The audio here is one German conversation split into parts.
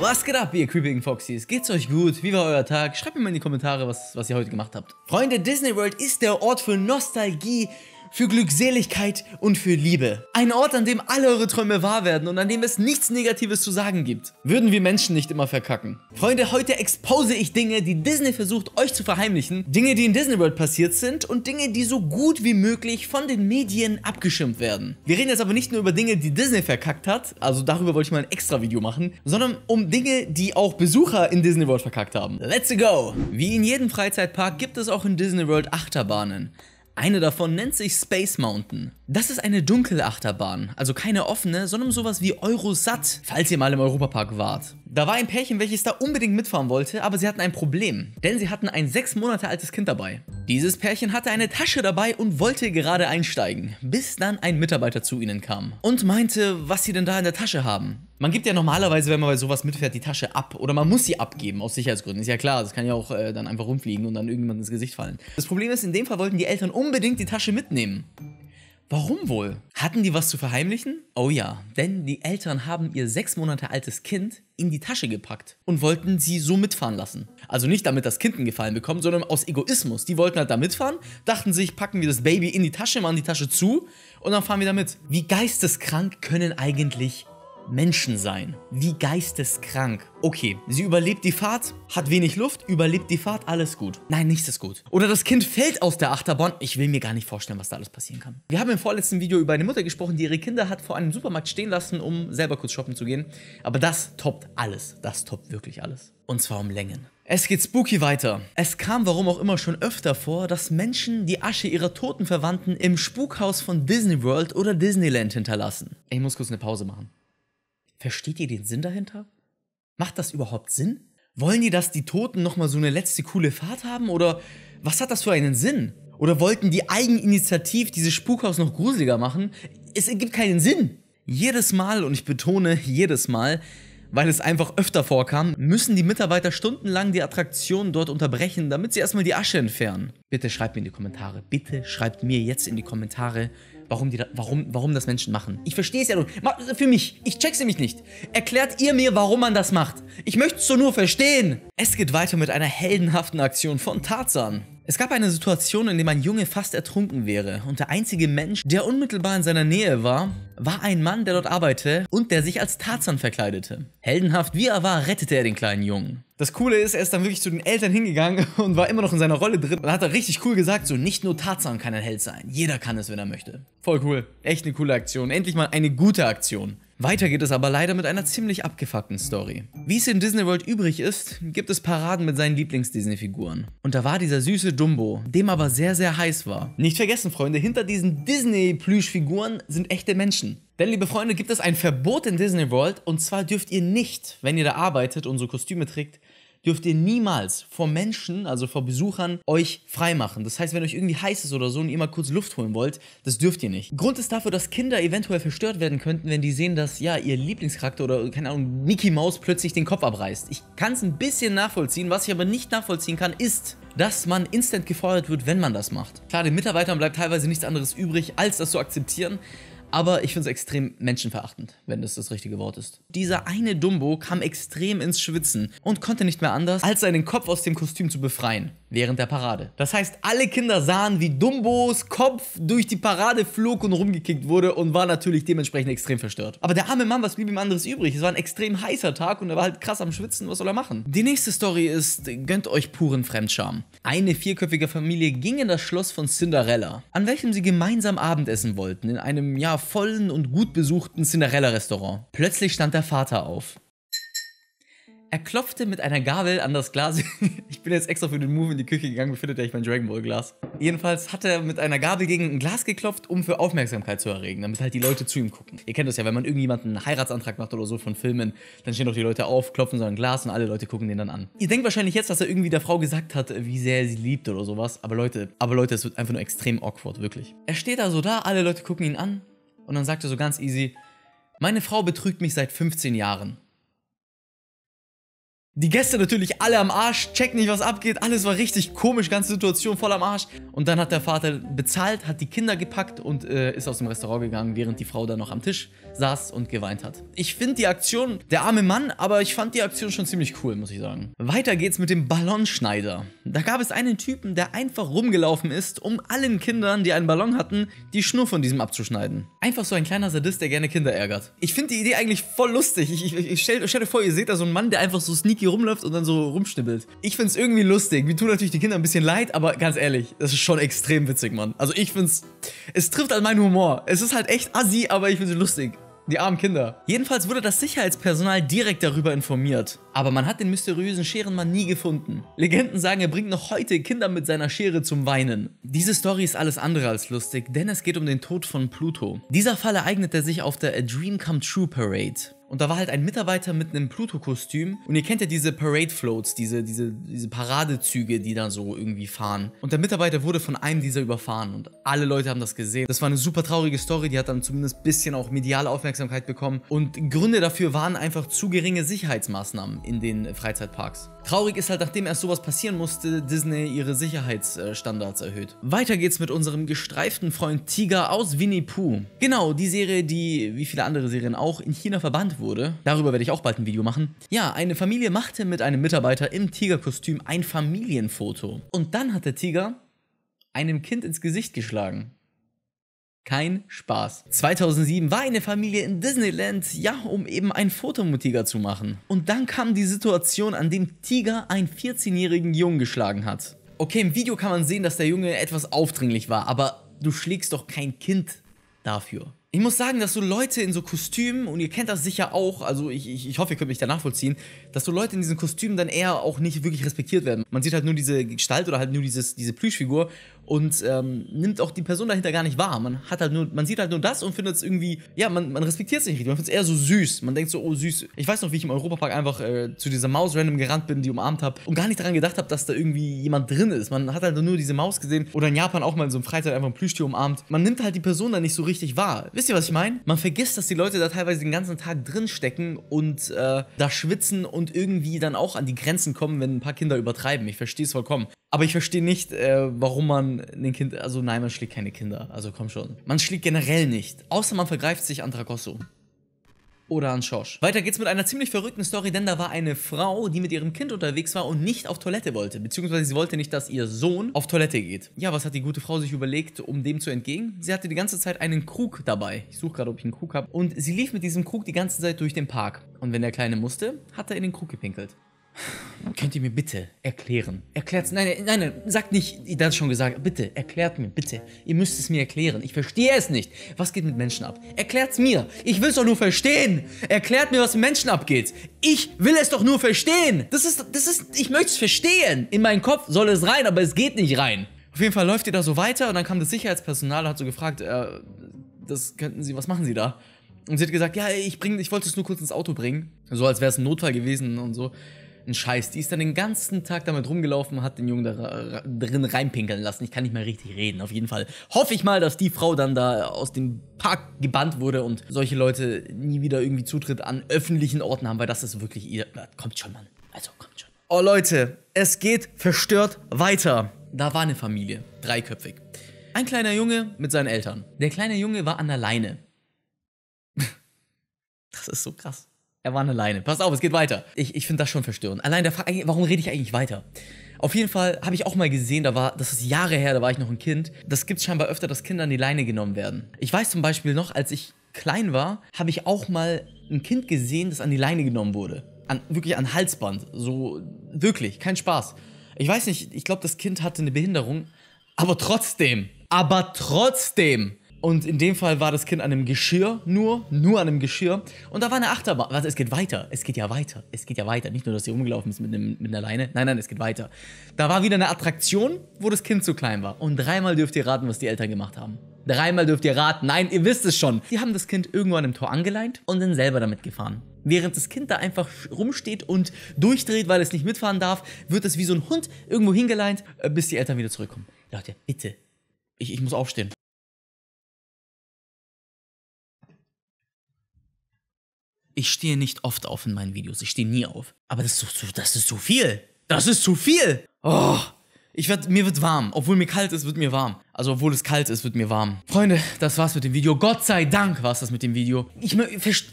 Was geht ab, ihr creepigen Foxys? Geht's euch gut? Wie war euer Tag? Schreibt mir mal in die Kommentare, was, was ihr heute gemacht habt. Freunde, Disney World ist der Ort für Nostalgie, für Glückseligkeit und für Liebe. Ein Ort, an dem alle eure Träume wahr werden und an dem es nichts Negatives zu sagen gibt. Würden wir Menschen nicht immer verkacken. Freunde, heute expose ich Dinge, die Disney versucht euch zu verheimlichen, Dinge, die in Disney World passiert sind und Dinge, die so gut wie möglich von den Medien abgeschimpft werden. Wir reden jetzt aber nicht nur über Dinge, die Disney verkackt hat, also darüber wollte ich mal ein extra Video machen, sondern um Dinge, die auch Besucher in Disney World verkackt haben. Let's go! Wie in jedem Freizeitpark gibt es auch in Disney World Achterbahnen. Eine davon nennt sich Space Mountain. Das ist eine Dunkelachterbahn, also keine offene, sondern sowas wie Eurosat, falls ihr mal im Europapark wart. Da war ein Pärchen, welches da unbedingt mitfahren wollte, aber sie hatten ein Problem, denn sie hatten ein sechs Monate altes Kind dabei. Dieses Pärchen hatte eine Tasche dabei und wollte gerade einsteigen, bis dann ein Mitarbeiter zu ihnen kam und meinte, was sie denn da in der Tasche haben. Man gibt ja normalerweise, wenn man bei sowas mitfährt, die Tasche ab. Oder man muss sie abgeben, aus Sicherheitsgründen. Ist ja klar, das kann ja auch äh, dann einfach rumfliegen und dann irgendjemand ins Gesicht fallen. Das Problem ist, in dem Fall wollten die Eltern unbedingt die Tasche mitnehmen. Warum wohl? Hatten die was zu verheimlichen? Oh ja, denn die Eltern haben ihr sechs Monate altes Kind in die Tasche gepackt und wollten sie so mitfahren lassen. Also nicht damit das Kind einen Gefallen bekommt, sondern aus Egoismus. Die wollten halt da mitfahren, dachten sich, packen wir das Baby in die Tasche, machen die Tasche zu und dann fahren wir da mit. Wie geisteskrank können eigentlich Menschen sein. Wie geisteskrank. Okay, sie überlebt die Fahrt, hat wenig Luft, überlebt die Fahrt, alles gut. Nein, nichts ist gut. Oder das Kind fällt aus der Achterbahn. Ich will mir gar nicht vorstellen, was da alles passieren kann. Wir haben im vorletzten Video über eine Mutter gesprochen, die ihre Kinder hat vor einem Supermarkt stehen lassen, um selber kurz shoppen zu gehen. Aber das toppt alles. Das toppt wirklich alles. Und zwar um Längen. Es geht spooky weiter. Es kam warum auch immer schon öfter vor, dass Menschen die Asche ihrer toten Verwandten im Spukhaus von Disney World oder Disneyland hinterlassen. Ich muss kurz eine Pause machen. Versteht ihr den Sinn dahinter? Macht das überhaupt Sinn? Wollen die, dass die Toten nochmal so eine letzte coole Fahrt haben? Oder was hat das für einen Sinn? Oder wollten die eigeninitiativ dieses Spukhaus noch gruseliger machen? Es ergibt keinen Sinn. Jedes Mal, und ich betone jedes Mal, weil es einfach öfter vorkam, müssen die Mitarbeiter stundenlang die Attraktion dort unterbrechen, damit sie erstmal die Asche entfernen. Bitte schreibt mir in die Kommentare, bitte schreibt mir jetzt in die Kommentare, warum, die, warum, warum das Menschen machen. Ich verstehe es ja nur. Für mich. Ich check's nämlich nicht. Erklärt ihr mir, warum man das macht. Ich möchte es so nur verstehen. Es geht weiter mit einer heldenhaften Aktion von Tarzan. Es gab eine Situation, in der ein Junge fast ertrunken wäre und der einzige Mensch, der unmittelbar in seiner Nähe war, war ein Mann, der dort arbeitete und der sich als Tarzan verkleidete. Heldenhaft wie er war, rettete er den kleinen Jungen. Das Coole ist, er ist dann wirklich zu den Eltern hingegangen und war immer noch in seiner Rolle drin. Und hat er richtig cool gesagt, so nicht nur Tarzan kann ein Held sein, jeder kann es, wenn er möchte. Voll cool. Echt eine coole Aktion. Endlich mal eine gute Aktion. Weiter geht es aber leider mit einer ziemlich abgefuckten Story. Wie es in Disney World übrig ist, gibt es Paraden mit seinen Lieblings-Disney-Figuren. Und da war dieser süße Dumbo, dem aber sehr, sehr heiß war. Nicht vergessen, Freunde, hinter diesen Disney-Plüsch-Figuren sind echte Menschen. Denn, liebe Freunde, gibt es ein Verbot in Disney World und zwar dürft ihr nicht, wenn ihr da arbeitet und so Kostüme trägt, dürft ihr niemals vor Menschen, also vor Besuchern, euch freimachen. Das heißt, wenn euch irgendwie heiß ist oder so und ihr mal kurz Luft holen wollt, das dürft ihr nicht. Grund ist dafür, dass Kinder eventuell verstört werden könnten, wenn die sehen, dass ja ihr Lieblingscharakter oder keine Ahnung, Mickey Mouse plötzlich den Kopf abreißt. Ich kann es ein bisschen nachvollziehen, was ich aber nicht nachvollziehen kann, ist, dass man instant gefeuert wird, wenn man das macht. Klar, den Mitarbeitern bleibt teilweise nichts anderes übrig, als das zu akzeptieren, aber ich finde es extrem menschenverachtend, wenn das das richtige Wort ist. Dieser eine Dumbo kam extrem ins Schwitzen und konnte nicht mehr anders, als seinen Kopf aus dem Kostüm zu befreien, während der Parade. Das heißt, alle Kinder sahen, wie Dumbos Kopf durch die Parade flog und rumgekickt wurde und war natürlich dementsprechend extrem verstört. Aber der arme Mann, was blieb ihm anderes übrig? Es war ein extrem heißer Tag und er war halt krass am Schwitzen, was soll er machen? Die nächste Story ist, gönnt euch puren Fremdscham. Eine vierköpfige Familie ging in das Schloss von Cinderella, an welchem sie gemeinsam Abendessen wollten, in einem, ja, vollen und gut besuchten Cinderella-Restaurant. Plötzlich stand der Vater auf. Er klopfte mit einer Gabel an das Glas. ich bin jetzt extra für den Move in die Küche gegangen, befindet er ich mein Dragon Ball Glas. Jedenfalls hat er mit einer Gabel gegen ein Glas geklopft, um für Aufmerksamkeit zu erregen, damit halt die Leute zu ihm gucken. Ihr kennt das ja, wenn man irgendjemanden einen Heiratsantrag macht oder so von Filmen, dann stehen doch die Leute auf, klopfen so ein Glas und alle Leute gucken den dann an. Ihr denkt wahrscheinlich jetzt, dass er irgendwie der Frau gesagt hat, wie sehr er sie liebt oder sowas, aber Leute, aber Leute, es wird einfach nur extrem awkward, wirklich. Er steht also da, alle Leute gucken ihn an und dann sagt er so ganz easy, meine Frau betrügt mich seit 15 Jahren. Die Gäste natürlich alle am Arsch, checken nicht, was abgeht. Alles war richtig komisch, ganze Situation voll am Arsch. Und dann hat der Vater bezahlt, hat die Kinder gepackt und äh, ist aus dem Restaurant gegangen, während die Frau da noch am Tisch saß und geweint hat. Ich finde die Aktion, der arme Mann, aber ich fand die Aktion schon ziemlich cool, muss ich sagen. Weiter geht's mit dem Ballonschneider. Da gab es einen Typen, der einfach rumgelaufen ist, um allen Kindern, die einen Ballon hatten, die Schnur von diesem abzuschneiden. Einfach so ein kleiner Sadist, der gerne Kinder ärgert. Ich finde die Idee eigentlich voll lustig. Ich, ich, ich stell, stell dir vor, ihr seht da so einen Mann, der einfach so sneaky Mickey rumläuft und dann so rumschnibbelt. Ich find's irgendwie lustig. Mir tun natürlich die Kinder ein bisschen leid, aber ganz ehrlich, das ist schon extrem witzig, Mann. Also ich find's, es trifft an meinen Humor. Es ist halt echt assi, aber ich find's lustig. Die armen Kinder. Jedenfalls wurde das Sicherheitspersonal direkt darüber informiert. Aber man hat den mysteriösen Scherenmann nie gefunden. Legenden sagen, er bringt noch heute Kinder mit seiner Schere zum Weinen. Diese Story ist alles andere als lustig, denn es geht um den Tod von Pluto. Dieser Fall ereignete sich auf der A Dream Come True Parade. Und da war halt ein Mitarbeiter mit einem Pluto-Kostüm. Und ihr kennt ja diese Parade-Floats, diese, diese, diese Paradezüge, die da so irgendwie fahren. Und der Mitarbeiter wurde von einem dieser überfahren. Und alle Leute haben das gesehen. Das war eine super traurige Story. Die hat dann zumindest ein bisschen auch mediale Aufmerksamkeit bekommen. Und Gründe dafür waren einfach zu geringe Sicherheitsmaßnahmen in den Freizeitparks. Traurig ist halt, nachdem erst sowas passieren musste, Disney ihre Sicherheitsstandards erhöht. Weiter geht's mit unserem gestreiften Freund Tiger aus Winnie Pooh. Genau, die Serie, die wie viele andere Serien auch in China verbannt wurde. Darüber werde ich auch bald ein Video machen. Ja, eine Familie machte mit einem Mitarbeiter im Tigerkostüm ein Familienfoto. Und dann hat der Tiger einem Kind ins Gesicht geschlagen. Kein Spaß. 2007 war eine Familie in Disneyland, ja, um eben ein Foto mit Tiger zu machen. Und dann kam die Situation, an dem Tiger einen 14-jährigen Jungen geschlagen hat. Okay, im Video kann man sehen, dass der Junge etwas aufdringlich war, aber du schlägst doch kein Kind dafür ich muss sagen, dass so Leute in so Kostümen, und ihr kennt das sicher auch, also ich, ich, ich hoffe, ihr könnt mich da nachvollziehen, dass so Leute in diesen Kostümen dann eher auch nicht wirklich respektiert werden. Man sieht halt nur diese Gestalt oder halt nur dieses, diese Plüschfigur und ähm, nimmt auch die Person dahinter gar nicht wahr. Man hat halt nur, man sieht halt nur das und findet es irgendwie, ja, man, man respektiert es nicht richtig. Man findet es eher so süß. Man denkt so, oh süß. Ich weiß noch, wie ich im Europapark einfach äh, zu dieser Maus random gerannt bin, die umarmt habe und gar nicht daran gedacht habe, dass da irgendwie jemand drin ist. Man hat halt nur diese Maus gesehen oder in Japan auch mal in so einem Freizeit einfach ein Plüschtier umarmt. Man nimmt halt die Person da nicht so richtig wahr. Wisst ihr, was ich meine? Man vergisst, dass die Leute da teilweise den ganzen Tag drin stecken und äh, da schwitzen und irgendwie dann auch an die Grenzen kommen, wenn ein paar Kinder übertreiben. Ich verstehe es vollkommen. Aber ich verstehe nicht, äh, warum man den Kind. Also nein, man schlägt keine Kinder. Also komm schon. Man schlägt generell nicht. Außer man vergreift sich an Dragosso. Oder an Schorsch. Weiter geht's mit einer ziemlich verrückten Story, denn da war eine Frau, die mit ihrem Kind unterwegs war und nicht auf Toilette wollte. Beziehungsweise sie wollte nicht, dass ihr Sohn auf Toilette geht. Ja, was hat die gute Frau sich überlegt, um dem zu entgehen? Sie hatte die ganze Zeit einen Krug dabei. Ich suche gerade, ob ich einen Krug habe. Und sie lief mit diesem Krug die ganze Zeit durch den Park. Und wenn der Kleine musste, hat er in den Krug gepinkelt. Könnt ihr mir bitte erklären? Erklärt nein, nein, nein, sagt nicht, ihr habt es schon gesagt. Bitte, erklärt mir, bitte. Ihr müsst es mir erklären. Ich verstehe es nicht. Was geht mit Menschen ab? Erklärt's mir. Ich will es doch nur verstehen. Erklärt mir, was mit Menschen abgeht. Ich will es doch nur verstehen. Das ist, das ist, ich möchte es verstehen. In meinen Kopf soll es rein, aber es geht nicht rein. Auf jeden Fall läuft ihr da so weiter und dann kam das Sicherheitspersonal und hat so gefragt, äh, das könnten Sie, was machen Sie da? Und sie hat gesagt, ja, ich ich wollte es nur kurz ins Auto bringen. So als wäre es ein Notfall gewesen und so ein Scheiß. Die ist dann den ganzen Tag damit rumgelaufen, hat den Jungen da drin reinpinkeln lassen. Ich kann nicht mehr richtig reden. Auf jeden Fall hoffe ich mal, dass die Frau dann da aus dem Park gebannt wurde und solche Leute nie wieder irgendwie Zutritt an öffentlichen Orten haben, weil das ist wirklich ihr. Kommt schon, Mann. Also kommt schon. Oh Leute, es geht verstört weiter. Da war eine Familie, dreiköpfig. Ein kleiner Junge mit seinen Eltern. Der kleine Junge war an der Leine. Das ist so krass. Er war alleine. Pass auf, es geht weiter. Ich, ich finde das schon verstörend. Allein der Fakt, warum rede ich eigentlich weiter? Auf jeden Fall habe ich auch mal gesehen, da war, das ist Jahre her, da war ich noch ein Kind. Das gibt es scheinbar öfter, dass Kinder an die Leine genommen werden. Ich weiß zum Beispiel noch, als ich klein war, habe ich auch mal ein Kind gesehen, das an die Leine genommen wurde. An, wirklich an Halsband. So, wirklich, kein Spaß. Ich weiß nicht, ich glaube, das Kind hatte eine Behinderung, aber trotzdem. Aber trotzdem und in dem Fall war das Kind an einem Geschirr, nur, nur an einem Geschirr. Und da war eine Achterbahn. Warte, es geht weiter. Es geht ja weiter. Es geht ja weiter. Nicht nur, dass sie rumgelaufen ist mit, einem, mit einer Leine. Nein, nein, es geht weiter. Da war wieder eine Attraktion, wo das Kind zu klein war. Und dreimal dürft ihr raten, was die Eltern gemacht haben. Dreimal dürft ihr raten. Nein, ihr wisst es schon. Die haben das Kind irgendwo an einem Tor angeleint und dann selber damit gefahren. Während das Kind da einfach rumsteht und durchdreht, weil es nicht mitfahren darf, wird es wie so ein Hund irgendwo hingeleint, äh, bis die Eltern wieder zurückkommen. Leute, bitte. Ich, ich muss aufstehen. Ich stehe nicht oft auf in meinen Videos. Ich stehe nie auf. Aber das ist, so, das ist zu viel. Das ist zu viel. Oh, ich werd, mir wird warm. Obwohl mir kalt ist, wird mir warm. Also obwohl es kalt ist, wird mir warm. Freunde, das war's mit dem Video. Gott sei Dank war's das mit dem Video. Ich, möchte...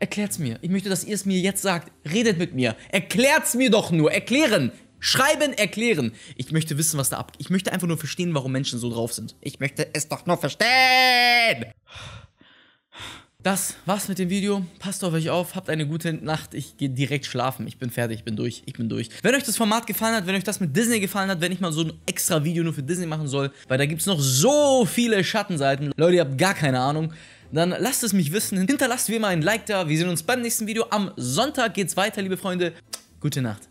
Erklärt's mir. Ich möchte, dass ihr es mir jetzt sagt. Redet mit mir. Erklärt's mir doch nur. Erklären. Schreiben, erklären. Ich möchte wissen, was da abgeht. Ich möchte einfach nur verstehen, warum Menschen so drauf sind. Ich möchte es doch nur verstehen. Das war's mit dem Video. Passt auf euch auf, habt eine gute Nacht. Ich gehe direkt schlafen. Ich bin fertig, ich bin durch, ich bin durch. Wenn euch das Format gefallen hat, wenn euch das mit Disney gefallen hat, wenn ich mal so ein extra Video nur für Disney machen soll, weil da gibt's noch so viele Schattenseiten. Leute, ihr habt gar keine Ahnung dann lasst es mich wissen. Hinterlasst wie immer ein Like da. Wir sehen uns beim nächsten Video. Am Sonntag geht's weiter, liebe Freunde. Gute Nacht.